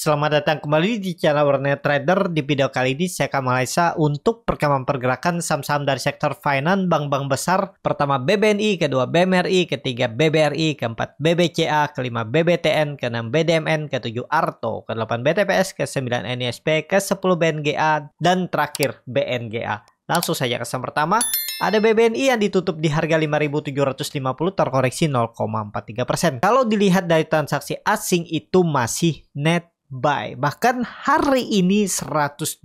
Selamat datang kembali di channel Warnet Trader. Di video kali ini saya akan Malaysia untuk perkembangan pergerakan saham-saham dari sektor finance bank-bank besar. Pertama BBNI, kedua BMRI, ketiga BBRI, keempat BBCA, kelima BBTN, keenam BDMN, ketujuh Arto, kedelapan BTPS, ke kesembilan NISP, ke-10 BNGA, dan terakhir BNGA. Langsung saja ke saham pertama. Ada BBNI yang ditutup di harga 5.750 terkoreksi 0,43%. Kalau dilihat dari transaksi asing itu masih net buy. Bahkan hari ini 122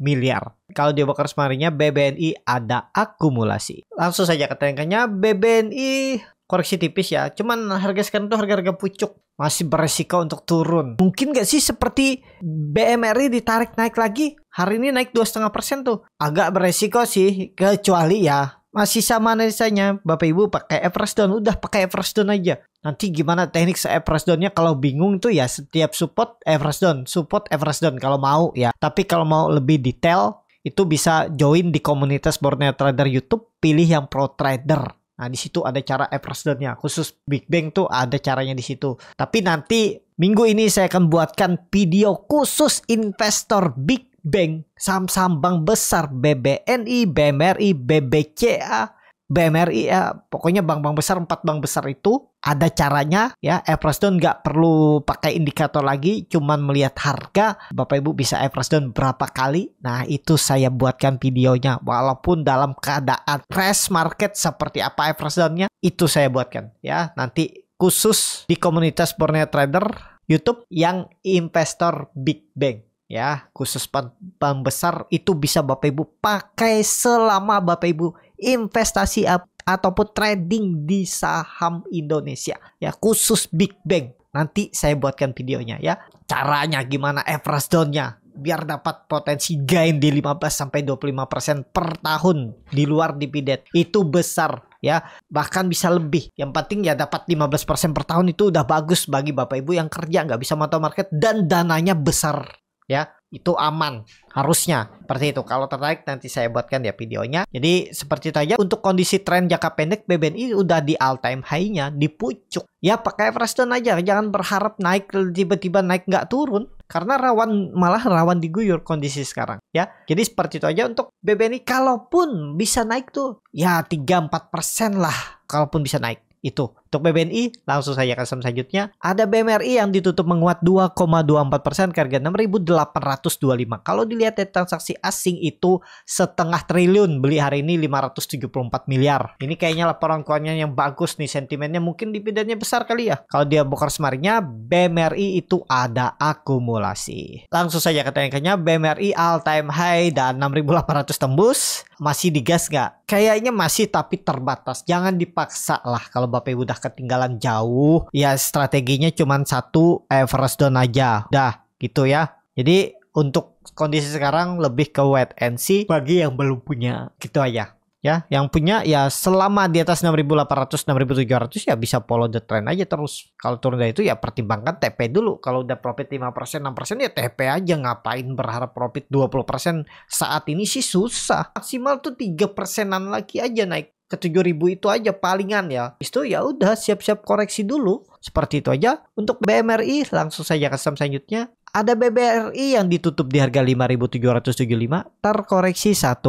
miliar. Kalau di broker semarinya BBNI ada akumulasi. Langsung saja ke BBNI koreksi tipis ya. Cuman harga sekarang itu harga-harga pucuk. Masih beresiko untuk turun. Mungkin gak sih seperti BMRI ditarik naik lagi? Hari ini naik 2,5% tuh. Agak beresiko sih. Kecuali ya masih sama analisanya Bapak Ibu pakai Everest down udah pakai Everest down aja nanti gimana teknik se average downnya kalau bingung tuh ya setiap support Everest down support Everest down kalau mau ya tapi kalau mau lebih detail itu bisa join di komunitas Borneo Trader YouTube pilih yang pro trader Nah, di situ ada cara Everest down-nya. Khusus Big Bang tuh ada caranya di situ. Tapi nanti minggu ini saya akan buatkan video khusus investor Big bank, saham-saham bank besar, BBNI, BMRI, BBCA, BMRI ya pokoknya bank-bank besar empat bank besar itu ada caranya ya average down nggak perlu pakai indikator lagi cuman melihat harga Bapak Ibu bisa average down berapa kali nah itu saya buatkan videonya walaupun dalam keadaan crash market seperti apa average downnya itu saya buatkan ya nanti khusus di komunitas Borneo Trader YouTube yang investor Big Bang ya khusus bank besar itu bisa Bapak Ibu pakai selama Bapak Ibu investasi ataupun trading di saham Indonesia ya khusus Big Bang nanti saya buatkan videonya ya caranya gimana average downnya biar dapat potensi gain di 15 sampai 25% per tahun di luar dividen itu besar ya bahkan bisa lebih yang penting ya dapat 15% persen per tahun itu udah bagus bagi bapak ibu yang kerja nggak bisa mata market dan dananya besar ya itu aman harusnya seperti itu kalau tertarik nanti saya buatkan ya videonya jadi seperti itu aja untuk kondisi tren jangka pendek BBNI udah di all time high-nya di pucuk ya pakai average aja jangan berharap naik tiba-tiba naik nggak turun karena rawan malah rawan diguyur kondisi sekarang ya jadi seperti itu aja untuk BBNI kalaupun bisa naik tuh ya 3-4 persen lah kalaupun bisa naik itu untuk BBNI, langsung saja ke saham selanjutnya. Ada BMRI yang ditutup menguat 2,24% persen ke harga 6.825. Kalau dilihat dari transaksi asing itu setengah triliun. Beli hari ini 574 miliar. Ini kayaknya laporan keuangan yang bagus nih. Sentimennya mungkin dividennya besar kali ya. Kalau dia bongkar semarinya, BMRI itu ada akumulasi. Langsung saja ke tanya BMRI all time high dan 6.800 tembus. Masih digas nggak? kayaknya masih tapi terbatas. Jangan dipaksa lah kalau Bapak Ibu udah ketinggalan jauh. Ya strateginya cuma satu Everest down aja. dah gitu ya. Jadi untuk kondisi sekarang lebih ke wait and see bagi yang belum punya. Gitu aja ya yang punya ya selama di atas 6800 6700 ya bisa follow the trend aja terus kalau turun dari itu ya pertimbangkan TP dulu kalau udah profit 5% 6% ya TP aja ngapain berharap profit 20% saat ini sih susah maksimal tuh tiga persenan lagi aja naik ke 7000 itu aja palingan ya itu ya udah siap-siap koreksi dulu seperti itu aja untuk BMRI langsung saja ke selanjutnya ada BBRI yang ditutup di harga 5.775 terkoreksi 1,28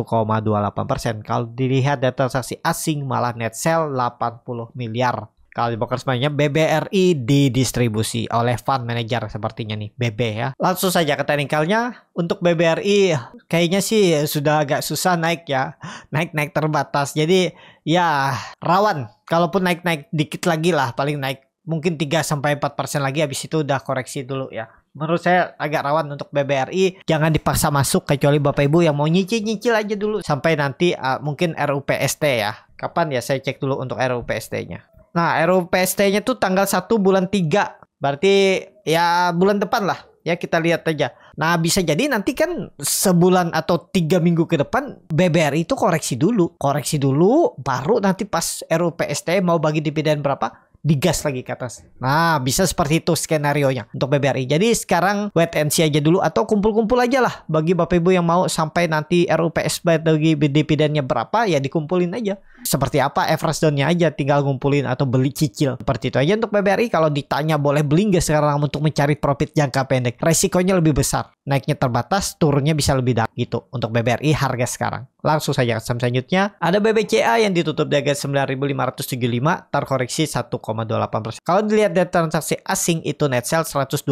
persen. Kalau dilihat data transaksi asing malah net sell 80 miliar. Kalau di broker semuanya BBRI didistribusi oleh fund manager sepertinya nih BB ya. Langsung saja ke teknikalnya untuk BBRI kayaknya sih sudah agak susah naik ya. Naik-naik terbatas. Jadi ya rawan kalaupun naik-naik dikit lagi lah paling naik mungkin 3 sampai 4 persen lagi habis itu udah koreksi dulu ya. Menurut saya agak rawan untuk BBRI jangan dipaksa masuk kecuali Bapak Ibu yang mau nyicil-nyicil aja dulu sampai nanti uh, mungkin RUPST ya. Kapan ya saya cek dulu untuk RUPST-nya. Nah, RUPST-nya tuh tanggal 1 bulan 3. Berarti ya bulan depan lah ya kita lihat aja. Nah bisa jadi nanti kan sebulan atau tiga minggu ke depan BBRI itu koreksi dulu, koreksi dulu, baru nanti pas RUPST mau bagi dividen berapa digas lagi ke atas. Nah, bisa seperti itu skenario-nya untuk BBRI. Jadi sekarang wait and see aja dulu atau kumpul-kumpul aja lah bagi Bapak Ibu yang mau sampai nanti RUPS bagi dividennya berapa ya dikumpulin aja seperti apa average nya aja tinggal ngumpulin atau beli cicil seperti itu aja untuk BBRI kalau ditanya boleh beli nggak sekarang untuk mencari profit jangka pendek resikonya lebih besar naiknya terbatas turunnya bisa lebih dalam gitu untuk BBRI harga sekarang langsung saja ke selanjutnya ada BBCA yang ditutup di harga 9.575 terkoreksi 1,28% kalau dilihat dari transaksi asing itu net sell 128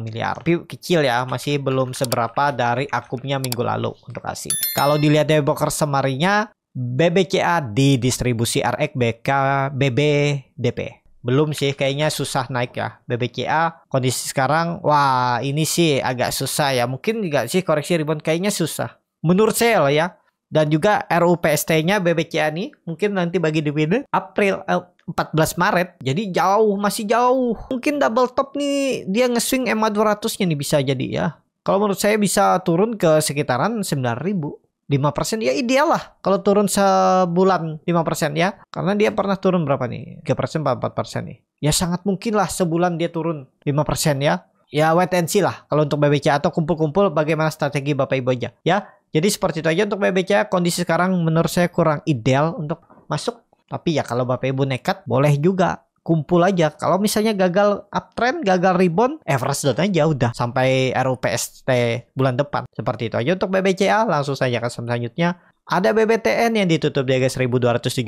miliar view kecil ya masih belum seberapa dari akumnya minggu lalu untuk asing kalau dilihat dari broker semarinya BBCA di distribusi RX BK BBDP belum sih kayaknya susah naik ya BBCA kondisi sekarang wah ini sih agak susah ya mungkin juga sih koreksi rebound kayaknya susah menurut saya loh ya dan juga RUPST-nya BBCA nih mungkin nanti bagi dividen April eh, 14 Maret jadi jauh masih jauh mungkin double top nih dia ngeswing swing MA 200 nya nih bisa jadi ya kalau menurut saya bisa turun ke sekitaran 9000 5% ya ideal lah kalau turun sebulan 5% ya. Karena dia pernah turun berapa nih? 3% 4% nih. Ya sangat mungkin lah sebulan dia turun 5% ya. Ya wait and see lah kalau untuk BBCA atau kumpul-kumpul bagaimana strategi Bapak Ibu aja ya. Jadi seperti itu aja untuk BBCA kondisi sekarang menurut saya kurang ideal untuk masuk. Tapi ya kalau Bapak Ibu nekat boleh juga kumpul aja. Kalau misalnya gagal uptrend, gagal rebound, average down aja udah sampai RUPST bulan depan. Seperti itu aja untuk BBCA langsung saja ke selanjutnya. Ada BBTN yang ditutup di harga 1270,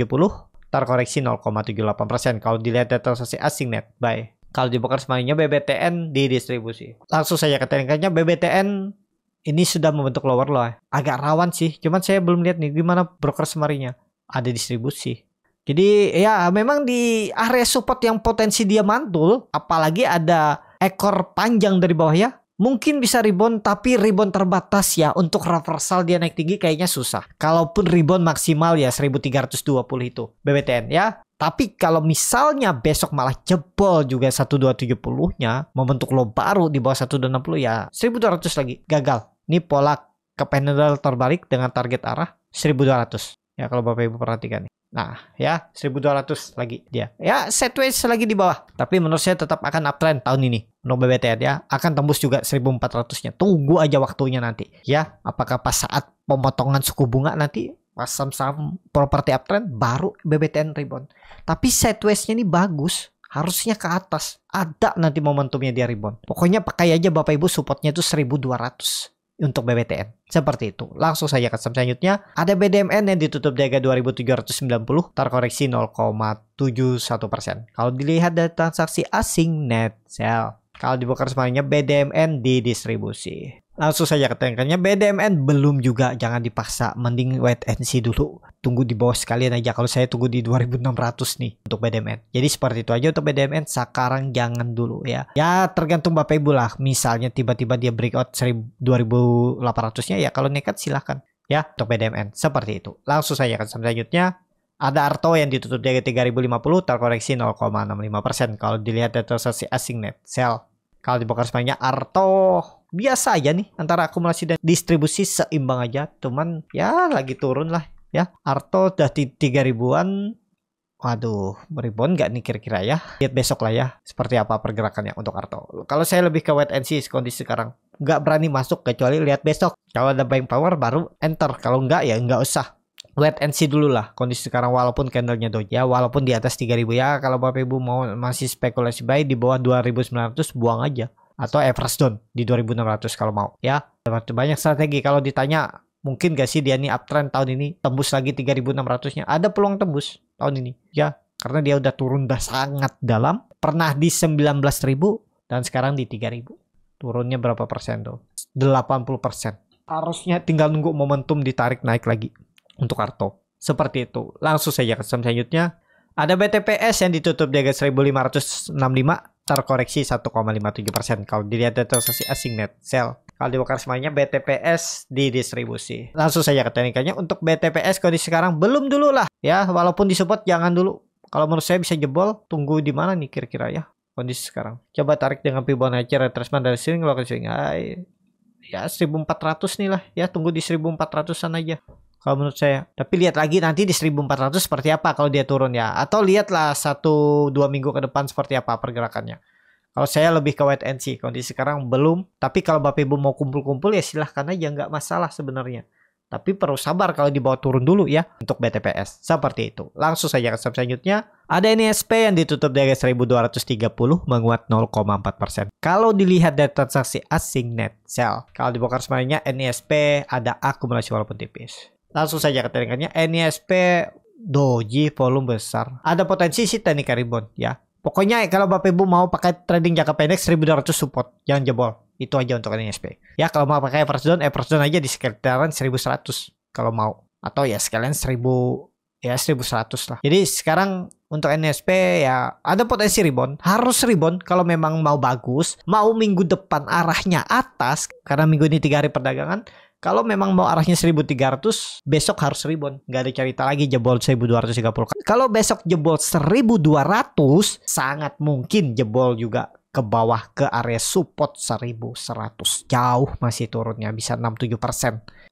terkoreksi 0,78%. Kalau dilihat data transaksi asing net, buy. Kalau di broker semuanya BBTN didistribusi. Langsung saja ke tekniknya BBTN ini sudah membentuk lower low. Agak rawan sih, cuman saya belum lihat nih gimana broker semarinya. Ada distribusi jadi ya memang di area support yang potensi dia mantul, apalagi ada ekor panjang dari bawah ya. Mungkin bisa rebound tapi rebound terbatas ya untuk reversal dia naik tinggi kayaknya susah. Kalaupun rebound maksimal ya 1320 itu BBTN ya. Tapi kalau misalnya besok malah jebol juga 1270-nya membentuk low baru di bawah 1260 ya 1200 lagi gagal. Ini pola ke panel terbalik dengan target arah 1200. Ya kalau Bapak Ibu perhatikan nih. Nah, ya 1200 lagi dia. Ya, sideways lagi di bawah. Tapi menurut saya tetap akan uptrend tahun ini. no BBTR ya, akan tembus juga 1400-nya. Tunggu aja waktunya nanti. Ya, apakah pas saat pemotongan suku bunga nanti pas saham-saham properti uptrend baru BBTN rebound. Tapi sideways-nya ini bagus harusnya ke atas ada nanti momentumnya dia rebound pokoknya pakai aja bapak ibu supportnya itu 1200 untuk BBTN. Seperti itu. Langsung saja ke saham selanjutnya. Ada BDMN yang ditutup di harga 2.790, terkoreksi 0,71%. Kalau dilihat dari transaksi asing net sell. Kalau dibuka semuanya BDMN di distribusi langsung saja ke tankernya BDMN belum juga jangan dipaksa mending wait and see dulu tunggu di bawah sekalian aja kalau saya tunggu di 2600 nih untuk BDMN jadi seperti itu aja untuk BDMN sekarang jangan dulu ya ya tergantung Bapak Ibu lah misalnya tiba-tiba dia breakout 2800 nya ya kalau nekat silahkan ya untuk BDMN seperti itu langsung saja ke selanjutnya ada Arto yang ditutup di 3050 terkoreksi 0,65% kalau dilihat dari transaksi asing net sell kalau dibongkar semuanya Arto biasa aja nih antara akumulasi dan distribusi seimbang aja cuman ya lagi turun lah ya Arto udah di tiga ribuan Waduh, beribon gak nih kira-kira ya? Lihat besok lah ya, seperti apa pergerakannya untuk Arto. Kalau saya lebih ke Wet and see kondisi sekarang. Nggak berani masuk kecuali lihat besok. Kalau ada buying power baru enter, kalau nggak ya nggak usah wait and see dulu lah kondisi sekarang walaupun candlenya doji ya walaupun di atas 3000 ya kalau Bapak Ibu mau masih spekulasi baik di bawah 2900 buang aja atau everest down di 2600 kalau mau ya banyak strategi kalau ditanya mungkin gak sih dia nih uptrend tahun ini tembus lagi 3600 nya ada peluang tembus tahun ini ya karena dia udah turun udah sangat dalam pernah di 19000 dan sekarang di 3000 turunnya berapa persen tuh 80 persen harusnya tinggal nunggu momentum ditarik naik lagi untuk Arto. Seperti itu. Langsung saja ke saham selanjutnya. Ada BTPS yang ditutup di harga 1565 terkoreksi 1,57% kalau dilihat dari transaksi asing net sell. Kalau diwakar semuanya BTPS didistribusi. Langsung saja ke teknikanya untuk BTPS kondisi sekarang belum dulu lah ya walaupun disebut jangan dulu. Kalau menurut saya bisa jebol, tunggu di mana nih kira-kira ya kondisi sekarang. Coba tarik dengan Fibonacci retracement dari sini ke swing. Hai. Ya 1400 nih lah ya tunggu di 1400-an aja kalau menurut saya. Tapi lihat lagi nanti di 1400 seperti apa kalau dia turun ya. Atau lihatlah satu dua minggu ke depan seperti apa pergerakannya. Kalau saya lebih ke wait and see. Kondisi sekarang belum. Tapi kalau Bapak Ibu mau kumpul-kumpul ya silahkan aja. Nggak masalah sebenarnya. Tapi perlu sabar kalau dibawa turun dulu ya untuk BTPS. Seperti itu. Langsung saja ke selanjutnya. Ada NISP yang ditutup dari 1230 menguat 0,4%. Kalau dilihat dari transaksi asing net sell. Kalau dibongkar semuanya NISP ada akumulasi walaupun tipis. Langsung saja ke teknikanya NISP e doji volume besar. Ada potensi sih teknik rebound ya. Pokoknya kalau Bapak Ibu mau pakai trading jangka pendek 1200 support, jangan jebol. Itu aja untuk NISP. E ya kalau mau pakai average down, average down aja di sekitaran 1100 kalau mau. Atau ya sekalian 1000 ya 1100 lah. Jadi sekarang untuk NSP e ya ada potensi rebound, harus rebound kalau memang mau bagus, mau minggu depan arahnya atas karena minggu ini tiga hari perdagangan kalau memang mau arahnya 1300 besok harus ribon, nggak ada cerita lagi jebol 1230 kalau besok jebol 1200 sangat mungkin jebol juga ke bawah ke area support 1100 jauh masih turunnya bisa 67%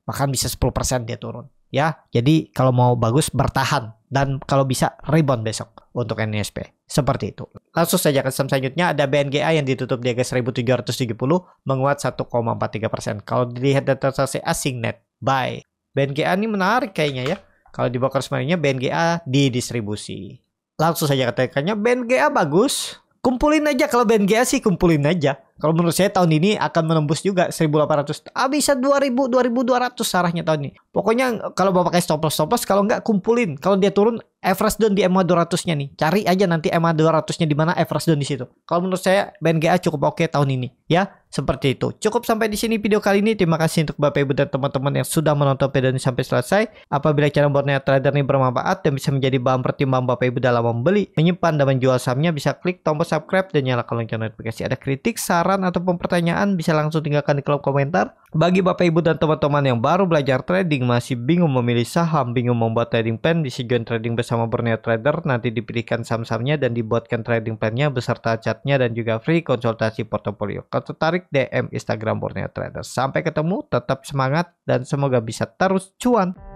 bahkan bisa 10% dia turun ya jadi kalau mau bagus bertahan dan kalau bisa rebound besok untuk NISP. E Seperti itu. Langsung saja ke saham selanjutnya ada BNGA yang ditutup di harga 1770 menguat 1,43%. Kalau dilihat data transaksi asing net buy. BNGA ini menarik kayaknya ya. Kalau di broker sebenarnya BNGA didistribusi. Langsung saja katakannya BNGA bagus. Kumpulin aja kalau BNGA sih kumpulin aja. Kalau menurut saya tahun ini akan menembus juga 1800. Ah bisa 2000, 2200 arahnya tahun ini. Pokoknya kalau Bapak pakai stop loss stop loss kalau nggak kumpulin. Kalau dia turun average down di MA 200-nya nih. Cari aja nanti MA 200-nya di mana average down di situ. Kalau menurut saya BNGA cukup oke okay tahun ini ya. Seperti itu. Cukup sampai di sini video kali ini. Terima kasih untuk Bapak Ibu dan teman-teman yang sudah menonton video ini sampai selesai. Apabila cara borneo trader ini bermanfaat dan bisa menjadi bahan pertimbangan Bapak Ibu dalam membeli, menyimpan dan menjual sahamnya bisa klik tombol subscribe dan nyalakan lonceng notifikasi. Ada kritik, saran saran atau pertanyaan bisa langsung tinggalkan di kolom komentar. Bagi Bapak Ibu dan teman-teman yang baru belajar trading masih bingung memilih saham, bingung membuat trading plan, di Sejoin Trading bersama Borneo Trader nanti dipilihkan saham-sahamnya dan dibuatkan trading plannya beserta catnya dan juga free konsultasi portofolio. Kalau tertarik DM Instagram Borneo Trader. Sampai ketemu, tetap semangat dan semoga bisa terus cuan.